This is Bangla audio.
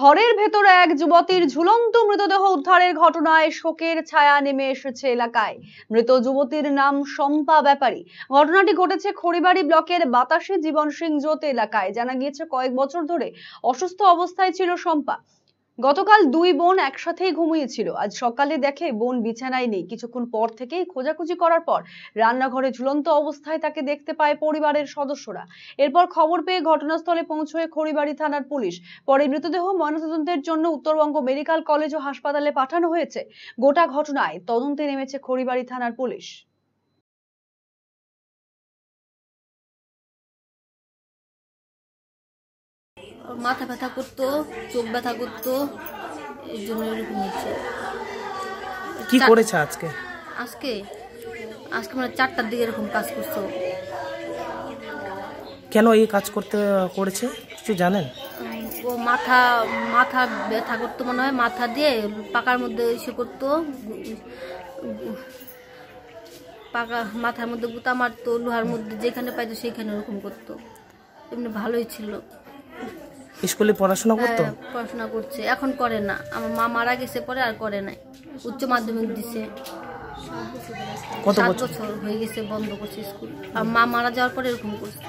ঘরের ভেতর এক যুবতীর ঝুলন্ত মৃতদেহ উদ্ধারের ঘটনায় শোকের ছায়া নেমে এসেছে এলাকায় মৃত যুবতীর নাম শম্পা ব্যাপারী ঘটনাটি ঘটেছে খড়িবাড়ি ব্লকের বাতাসে জীবন সিং জোত এলাকায় জানা গিয়েছে কয়েক বছর ধরে অসুস্থ অবস্থায় ছিল শম্পা গতকাল দুই বোন একসাথেই ঘুমিয়েছিল আজ সকালে দেখে বোন বিছানায় নেই কিছুক্ষণ পর থেকেই খোঁজাখুঁজি করার পর রান্নাঘরে ঝুলন্ত অবস্থায় তাকে দেখতে পায় পরিবারের সদস্যরা এরপর খবর পেয়ে ঘটনাস্থলে পৌঁছয়ে খড়িবাড়ি থানার পুলিশ পরে মৃতদেহ ময়নাতদন্তের জন্য উত্তরবঙ্গ মেডিকেল কলেজ ও হাসপাতালে পাঠানো হয়েছে গোটা ঘটনায় তদন্তে নেমেছে খড়িবাড়ি থানার পুলিশ মাথা ব্যথা করতো চোখ ব্যথা করতো এই জন্য এরকম হচ্ছে কি করেছে আজকে আজকে আজকে মানে চারটার দিকে এরকম কাজ করছো কেন এই কাজ করতে করেছে কিছু জানেন ও মাথা মাথা ব্যথা করতো মনে হয় মাথা দিয়ে পাকার মধ্যে এসে করতো পাকা মাথার মধ্যে গুতা মারতো লোহার মধ্যে যেখানে পাইতো সেখানে ওরকম করতো এমনি ভালোই ছিল স্কুলে পড়াশোনা হ্যাঁ, করতো পড়াশোনা করছে এখন করে না আমার মা মারা গেছে পরে আর করে নাই উচ্চ মাধ্যমিক দিছে কত বছর হয়ে গেছে বন্ধ করছে স্কুল আর মা মারা যাওয়ার পরে এরকম করছে